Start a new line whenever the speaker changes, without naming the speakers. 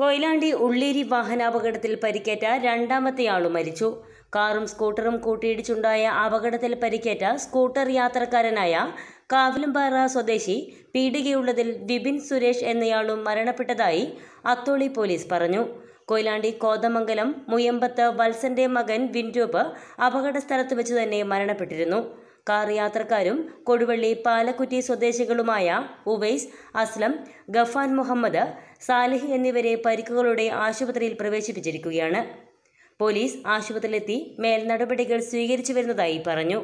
കൊയിലാണ്ടി ഉള്ളേരി വാഹനാപകടത്തിൽ പരിക്കേറ്റ രണ്ടാമത്തെയാളും മരിച്ചു കാറും സ്കൂട്ടറും കൂട്ടിയിടിച്ചുണ്ടായ അപകടത്തിൽ പരിക്കേറ്റ സ്കൂട്ടർ യാത്രക്കാരനായ കാവിലുംപാറ സ്വദേശി പീഡികയുള്ളതിൽ വിപിൻ സുരേഷ് എന്നയാളും മരണപ്പെട്ടതായി അത്തോളി പോലീസ് പറഞ്ഞു കൊയിലാണ്ടി കോതമംഗലം മുയമ്പത്ത് വത്സന്റെ മകൻ വിൻരൂപ് അപകട വെച്ച് തന്നെ മരണപ്പെട്ടിരുന്നു കാർ യാത്രക്കാരും കൊടുവള്ളി പാലക്കുറ്റി സ്വദേശികളുമായ ഉവൈസ് അസ്ലം ഗഫാൻ മുഹമ്മദ് സാലിഹ് എന്നിവരെ പരിക്കുകളുടെ ആശുപത്രിയിൽ പ്രവേശിപ്പിച്ചിരിക്കുകയാണ് പോലീസ് ആശുപത്രിയിലെത്തി മേൽ നടപടികൾ സ്വീകരിച്ചു വരുന്നതായി പറഞ്ഞു